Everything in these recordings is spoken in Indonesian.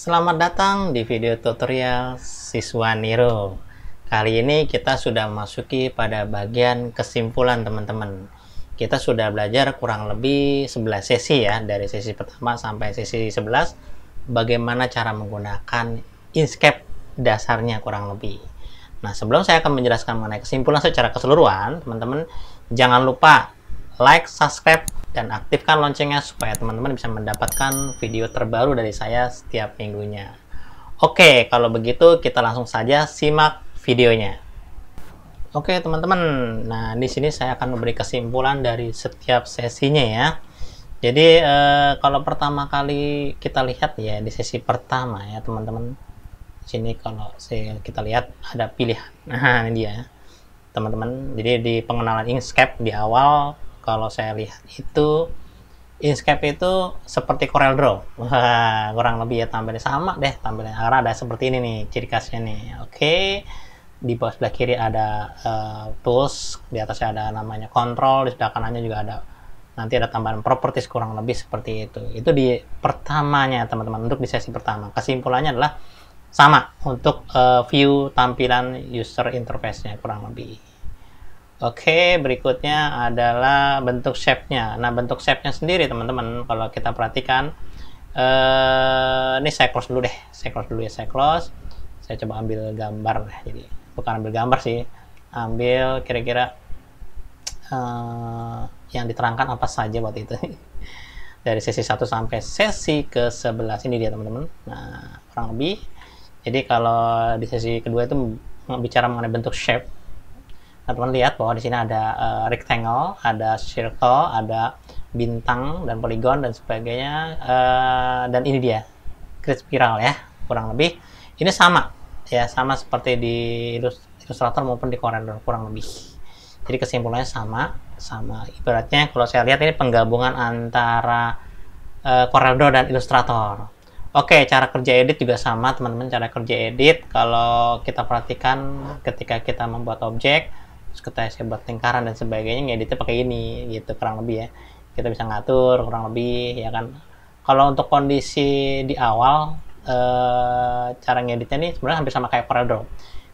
Selamat datang di video tutorial siswa Niro. Kali ini kita sudah memasuki pada bagian kesimpulan teman-teman. Kita sudah belajar kurang lebih 11 sesi ya, dari sesi pertama sampai sesi 11, bagaimana cara menggunakan Inkscape dasarnya kurang lebih. Nah, sebelum saya akan menjelaskan mengenai kesimpulan secara keseluruhan, teman-teman, jangan lupa like, subscribe, dan aktifkan loncengnya supaya teman-teman bisa mendapatkan video terbaru dari saya setiap minggunya. Oke, kalau begitu kita langsung saja simak videonya. Oke teman-teman, nah di sini saya akan memberi kesimpulan dari setiap sesinya ya. Jadi eh, kalau pertama kali kita lihat ya di sesi pertama ya teman-teman. Di sini kalau kita lihat ada pilihan. Nah ini dia teman-teman. Jadi di pengenalan Inkscape di awal kalau saya lihat itu Inkscape itu seperti Corel Draw. Wah, kurang lebih ya tampilnya sama deh tampilnya. Karena ada seperti ini nih ciri khasnya nih. Oke. Di bawah sebelah kiri ada uh, tools, di atasnya ada namanya control, di sebelah kanannya juga ada nanti ada tambahan properties kurang lebih seperti itu. Itu di pertamanya teman-teman untuk di sesi pertama. Kesimpulannya adalah sama untuk uh, view tampilan user interface-nya kurang lebih. Oke, berikutnya adalah bentuk shape-nya. Nah, bentuk shape-nya sendiri, teman-teman, kalau kita perhatikan, eh, ini saya close dulu deh. Saya close dulu ya, saya close. Saya coba ambil gambar. Jadi, bukan ambil gambar sih, ambil kira-kira eh, yang diterangkan apa saja buat itu. Dari sesi 1 sampai sesi ke-11 ini dia, teman-teman. Nah, kurang lebih. Jadi, kalau di sesi kedua itu bicara mengenai bentuk shape, teman-teman lihat bahwa di sini ada uh, rectangle, ada circle, ada bintang dan poligon dan sebagainya. Uh, dan ini dia grid spiral ya, kurang lebih. Ini sama ya, sama seperti di Illustrator maupun di Corel kurang lebih. Jadi kesimpulannya sama, sama. Ibaratnya kalau saya lihat ini penggabungan antara uh, eh, Corel dan Illustrator. Oke, cara kerja edit juga sama, teman-teman. Cara kerja edit, kalau kita perhatikan ketika kita membuat objek, sekitar buat lingkaran dan sebagainya ngeditnya pakai ini gitu kurang lebih ya kita bisa ngatur kurang lebih ya kan kalau untuk kondisi di awal eh, cara ngeditnya nih sebenarnya hampir sama kayak Corel Draw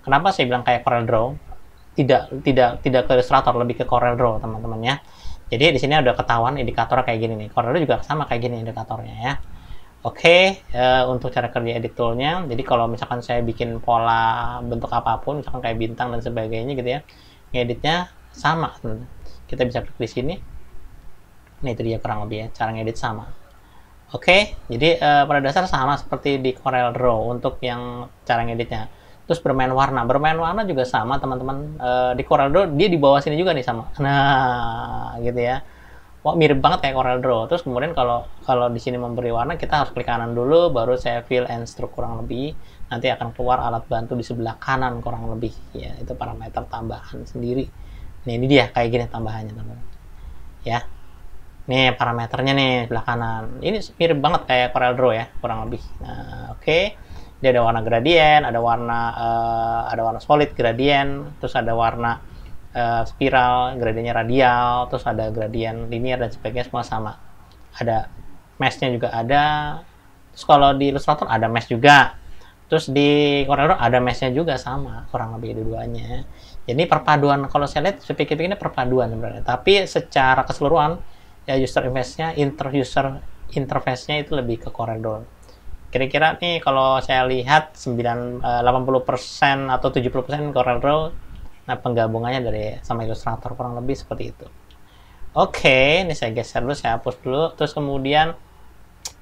kenapa saya bilang kayak Corel Draw tidak tidak tidak ke Illustrator lebih ke Corel Draw teman-teman ya jadi di sini ada ketahuan indikator kayak gini nih Corel Draw juga sama kayak gini indikatornya ya Oke, okay, eh, untuk cara kerja edit toolnya, jadi kalau misalkan saya bikin pola bentuk apapun, misalkan kayak bintang dan sebagainya gitu ya, ngeditnya sama Kita bisa klik di sini. Nah, itu dia kurang lebih ya, cara ngedit sama. Oke, okay, jadi uh, pada dasar sama seperti di Corel Draw untuk yang cara ngeditnya. Terus bermain warna, bermain warna juga sama teman-teman. Uh, di Corel Draw dia di bawah sini juga nih sama. Nah, gitu ya wah mirip banget kayak Corel Draw. Terus kemudian kalau kalau di sini memberi warna kita harus klik kanan dulu baru saya fill and stroke kurang lebih. Nanti akan keluar alat bantu di sebelah kanan kurang lebih ya. Itu parameter tambahan sendiri. Nah, ini dia kayak gini tambahannya, teman-teman. Ya. Nih parameternya nih sebelah kanan. Ini mirip banget kayak Corel Draw ya, kurang lebih. Nah, oke. Okay. Dia ada warna gradien, ada warna uh, ada warna solid gradien, terus ada warna uh, spiral, gradiennya radial, terus ada gradien linear dan sebagainya semua sama. Ada meshnya juga ada. Terus kalau di Illustrator ada mesh juga. Terus di Corel ada meshnya juga sama, kurang lebih dua-duanya. Jadi perpaduan kalau saya lihat, saya pikir ini perpaduan sebenarnya. Tapi secara keseluruhan ya user interface-nya, inter user interface-nya itu lebih ke koridor. Kira-kira nih kalau saya lihat 9, 80% eh, atau 70% Corel Nah, penggabungannya dari sama ilustrator kurang lebih seperti itu. Oke, okay, ini saya geser dulu, saya hapus dulu. Terus kemudian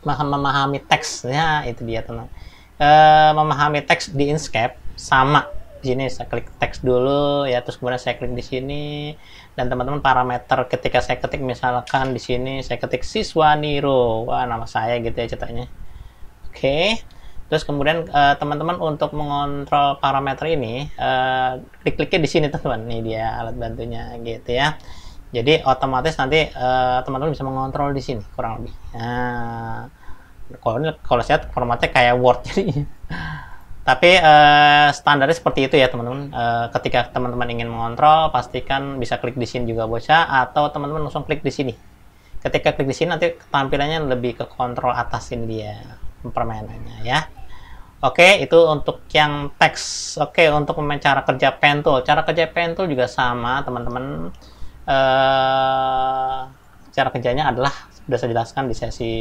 memahami teksnya itu dia teman. E, eh, memahami teks di Inkscape sama. Di sini saya klik teks dulu ya, terus kemudian saya klik di sini dan teman-teman parameter ketika saya ketik misalkan di sini saya ketik siswa Niro. Wah, nama saya gitu ya ceritanya. Oke. Okay. Terus kemudian eh, teman-teman uh, untuk mengontrol parameter ini, uh, klik-kliknya di sini teman-teman. Ini dia alat bantunya gitu ya. Jadi otomatis nanti eh, teman-teman uh, bisa mengontrol di sini kurang lebih. Nah, kalau ini, kalau saya formatnya kayak Word jadi. Tapi uh, standarnya seperti itu ya teman-teman. Uh, ketika teman-teman ingin mengontrol, pastikan bisa klik di sini juga bocah atau teman-teman langsung klik di sini. Ketika klik di sini nanti tampilannya lebih ke kontrol atas ini dia permainannya ya. Oke, itu untuk yang teks. Oke, untuk cara kerja pen tool. Cara kerja pen tool juga sama, teman-teman. Eh, cara kerjanya adalah sudah saya jelaskan di sesi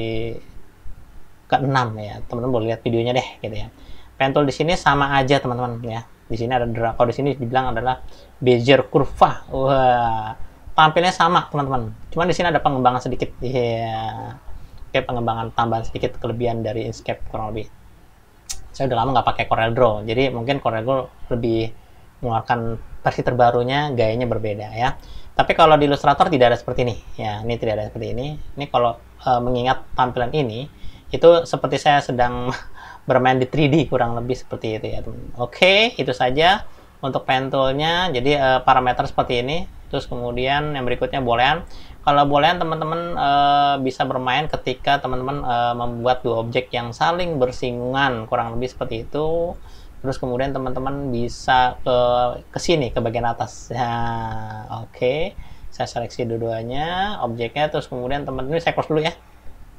ke-6 ya. Teman-teman boleh lihat videonya deh gitu ya. Pen tool di sini sama aja, teman-teman ya. Di sini ada kalau di sini dibilang adalah bezier kurva. Wah, tampilnya sama, teman-teman. Cuman di sini ada pengembangan sedikit. ya Yeah Inkscape pengembangan tambahan sedikit kelebihan dari Inkscape kurang lebih. Saya udah lama nggak pakai Corel Draw, jadi mungkin Corel Draw lebih mengeluarkan versi terbarunya gayanya berbeda ya. Tapi kalau di Illustrator tidak ada seperti ini, ya ini tidak ada seperti ini. Ini kalau uh, mengingat tampilan ini, itu seperti saya sedang bermain di 3D kurang lebih seperti itu ya Oke, itu saja untuk pen toolnya jadi uh, parameter seperti ini terus kemudian yang berikutnya boolean kalau boolean teman-teman uh, bisa bermain ketika teman-teman uh, membuat dua objek yang saling bersinggungan kurang lebih seperti itu terus kemudian teman-teman bisa ke ke sini ke bagian atas Ya, oke okay. saya seleksi dua-duanya objeknya terus kemudian teman-teman ini saya close dulu ya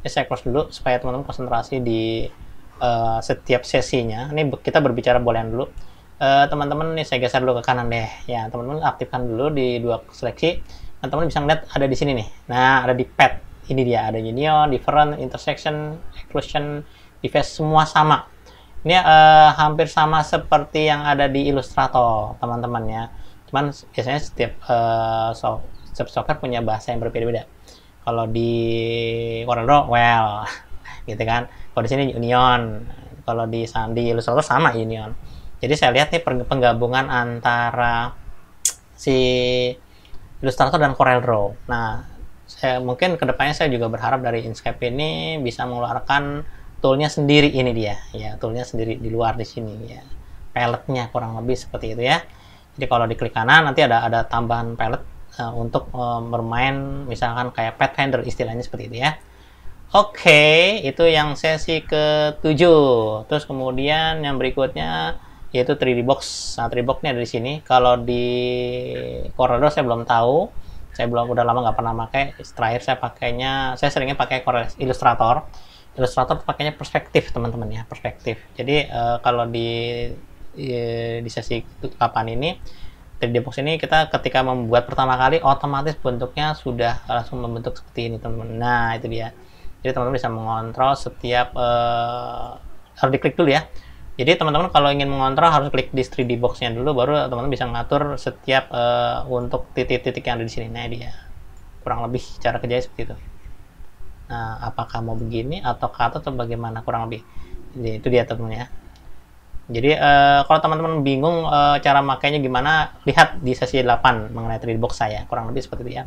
saya close dulu supaya teman-teman konsentrasi di uh, setiap sesinya ini kita berbicara boolean dulu Eh, teman-teman uh, nih saya geser dulu ke kanan deh. Ya, teman-teman aktifkan dulu di dua seleksi. teman-teman bisa ngeliat ada di sini nih. Nah, ada di pet. Ini dia, ada union, different, intersection, exclusion, device semua sama. Ini uh, hampir sama seperti yang ada di Illustrator, teman-teman ya. Cuman biasanya setiap uh, eh, so, setiap software punya bahasa yang berbeda-beda. Kalau di Corel Draw, well, gitu kan. Kalau di sini union, kalau di di Illustrator sama union jadi saya lihat nih penggabungan antara si Illustrator dan Corel Draw. Nah, saya, mungkin kedepannya saya juga berharap dari Inkscape ini bisa mengeluarkan toolnya sendiri ini dia, ya toolnya sendiri di luar di sini ya. Paletnya kurang lebih seperti itu ya. Jadi kalau diklik kanan nanti ada ada tambahan palet uh, eh, untuk uh, bermain misalkan kayak Pathfinder istilahnya seperti itu ya. Oke, okay, itu yang sesi ke-7. Terus kemudian yang berikutnya yaitu 3D box. Nah, 3D box ini ada di sini. Kalau di Corridor saya belum tahu. Saya belum udah lama nggak pernah pakai. Terakhir saya pakainya, saya seringnya pakai Corel Illustrator. Illustrator pakainya perspektif, teman-teman ya, perspektif. Jadi uh, kalau di eh, di sesi kapan ini 3D box ini kita ketika membuat pertama kali otomatis bentuknya sudah langsung membentuk seperti ini, teman-teman. Nah, itu dia. Jadi teman-teman bisa mengontrol setiap uh, harus diklik dulu ya jadi teman-teman kalau ingin mengontrol harus klik di 3D boxnya dulu baru teman-teman bisa mengatur setiap uh, untuk titik-titik yang ada di sini. Nah, dia kurang lebih cara kerjanya seperti itu. Nah, apakah mau begini atau kata atau bagaimana kurang lebih. Jadi itu dia teman-teman ya. Jadi uh, kalau teman-teman bingung uh, cara makainya gimana, lihat di sesi 8 mengenai 3D box saya, kurang lebih seperti itu ya.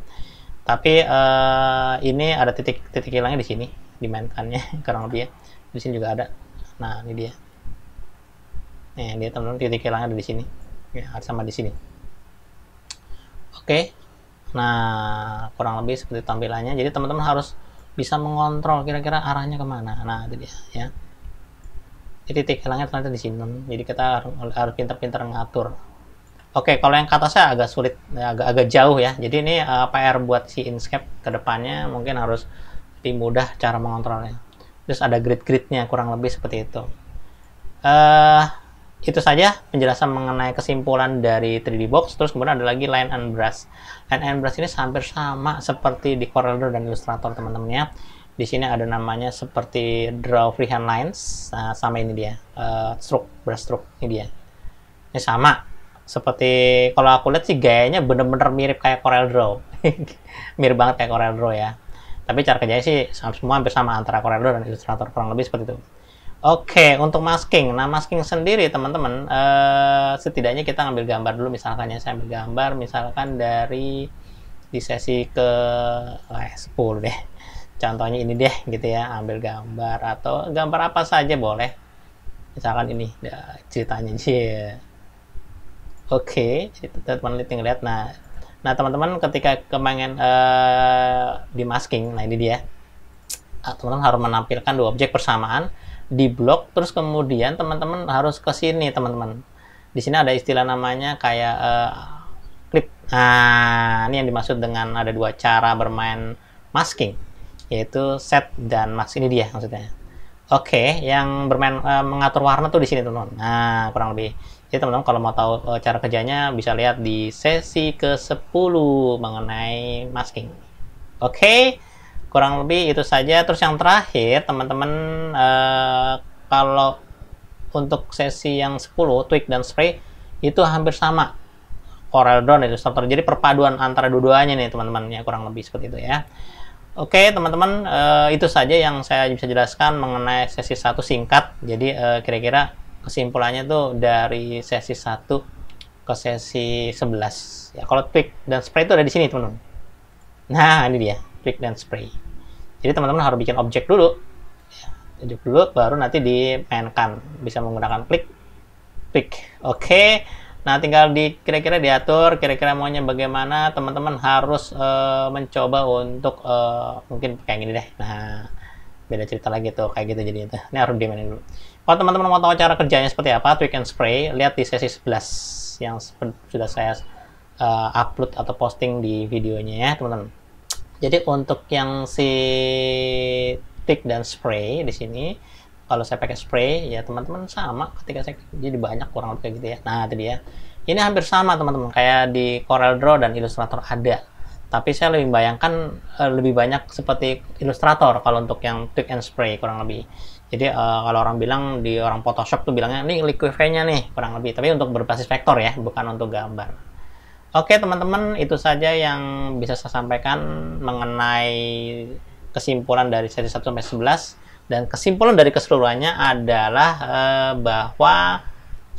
Tapi uh, ini ada titik-titik hilangnya di sini, dimainkannya kurang lebih ya. Di sini juga ada. Nah, ini dia. Nih, dia teman-teman titik hilangnya ada di sini. Ya, sama di sini. Oke. Nah, kurang lebih seperti tampilannya. Jadi teman-teman harus bisa mengontrol kira-kira arahnya kemana. Nah, itu dia ya. Jadi titik hilangnya ternyata di sini. Jadi kita harus pintar-pintar ngatur. Oke, kalau yang ke atasnya agak sulit, ya, agak agak jauh ya. Jadi ini uh, eh, PR buat si Inscape kedepannya mungkin harus lebih mudah cara mengontrolnya. Terus ada grid-gridnya kurang lebih seperti itu. Uh, itu saja penjelasan mengenai kesimpulan dari 3D Box. Terus kemudian ada lagi line and brush. Line and brush ini hampir sama seperti di Corel Draw dan Illustrator teman teman ya. Di sini ada namanya seperti draw freehand lines, nah, sama ini dia, uh, stroke, brush stroke, ini dia. Ini sama, seperti kalau aku lihat sih gayanya bener-bener mirip kayak Corel Draw. mirip banget kayak Corel Draw ya. Tapi cara kerjanya sih semua hampir sama antara Corel Draw dan Illustrator kurang lebih seperti itu. Oke, untuk masking. Nah, masking sendiri teman-teman, uh, setidaknya kita ngambil gambar dulu. Misalkan yang saya ambil gambar, misalkan dari di sesi ke eh, 10 deh. Contohnya ini deh, gitu ya. Ambil gambar atau gambar apa saja boleh. Misalkan ini ya, ceritanya sih Oke, teman-teman lihat. Nah, nah teman-teman ketika kemangen uh, eh, di masking, nah ini dia. Ah, teman-teman harus menampilkan dua objek persamaan di blok terus kemudian teman-teman harus ke sini teman-teman di sini ada istilah namanya kayak uh, clip nah ini yang dimaksud dengan ada dua cara bermain masking yaitu set dan mask ini dia maksudnya oke okay, yang bermain uh, mengatur warna tuh di sini teman-teman nah kurang lebih jadi teman-teman kalau mau tahu uh, cara kerjanya bisa lihat di sesi ke-10 mengenai masking oke okay? kurang lebih itu saja terus yang terakhir teman-teman uh, kalau untuk sesi yang 10 tweak dan spray itu hampir sama Corel Draw dan Illustrator jadi perpaduan antara dua-duanya nih teman-teman ya kurang lebih seperti itu ya Oke teman-teman uh, itu saja yang saya bisa jelaskan mengenai sesi satu singkat jadi kira eh, kira-kira kesimpulannya tuh dari sesi 1 ke sesi 11 ya kalau tweak dan spray itu ada di sini teman-teman nah ini dia tweak dan spray jadi teman-teman harus bikin objek dulu. Objek dulu baru nanti dimainkan. Bisa menggunakan klik klik. Oke. Okay. Nah, tinggal di kira-kira diatur kira-kira maunya bagaimana teman-teman harus uh, mencoba untuk uh, mungkin kayak gini deh. Nah, beda cerita lagi tuh kayak gitu jadi itu. Ini harus dimainin dulu. Kalau teman-teman mau tahu cara kerjanya seperti apa, tweak and spray, lihat di sesi 11 yang sudah saya uh, upload atau posting di videonya ya, teman-teman. Jadi untuk yang si tick dan spray di sini kalau saya pakai spray ya teman-teman sama ketika saya jadi banyak kurang lebih kayak gitu ya nah itu dia ini hampir sama teman-teman kayak di Corel Draw dan Illustrator ada tapi saya lebih bayangkan eh, lebih banyak seperti Illustrator kalau untuk yang tick and spray kurang lebih jadi uh, kalau orang bilang di orang Photoshop tuh bilangnya ini liquify-nya nih kurang lebih tapi untuk berbasis vektor ya bukan untuk gambar Oke teman-teman, itu saja yang bisa saya sampaikan mengenai kesimpulan dari seri 1 sampai 11 dan kesimpulan dari keseluruhannya adalah eh, bahwa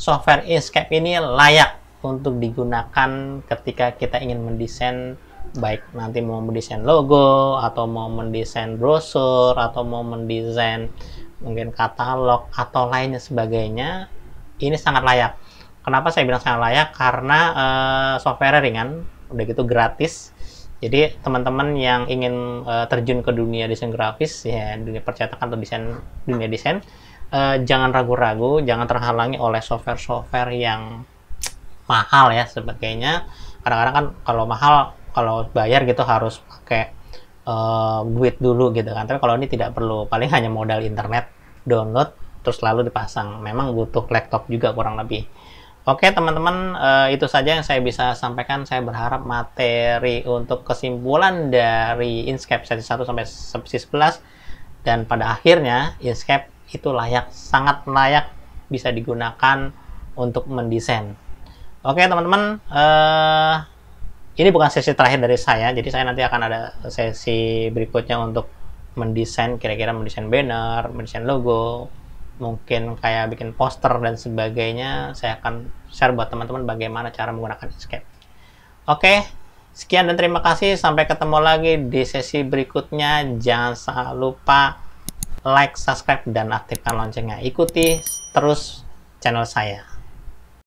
software Inkscape ini layak untuk digunakan ketika kita ingin mendesain baik nanti mau mendesain logo atau mau mendesain brosur atau mau mendesain mungkin katalog atau lainnya sebagainya ini sangat layak kenapa saya bilang sangat layak karena uh, eh, software ringan udah gitu gratis jadi teman-teman yang ingin uh, terjun ke dunia desain grafis ya dunia percetakan atau desain dunia desain uh, jangan ragu-ragu jangan terhalangi oleh software-software yang mahal ya sebagainya kadang-kadang kan kalau mahal kalau bayar gitu harus pakai uh, duit dulu gitu kan tapi kalau ini tidak perlu paling hanya modal internet download terus lalu dipasang memang butuh laptop juga kurang lebih Oke teman-teman, uh, itu saja yang saya bisa sampaikan. Saya berharap materi untuk kesimpulan dari Inscape sesi 1 sampai sesi 11 dan pada akhirnya Inscape itu layak, sangat layak bisa digunakan untuk mendesain. Oke teman-teman, uh, ini bukan sesi terakhir dari saya, jadi saya nanti akan ada sesi berikutnya untuk mendesain, kira-kira mendesain banner, mendesain logo, mungkin kayak bikin poster dan sebagainya saya akan share buat teman-teman bagaimana cara menggunakan Inkscape oke sekian dan terima kasih sampai ketemu lagi di sesi berikutnya jangan lupa like subscribe dan aktifkan loncengnya ikuti terus channel saya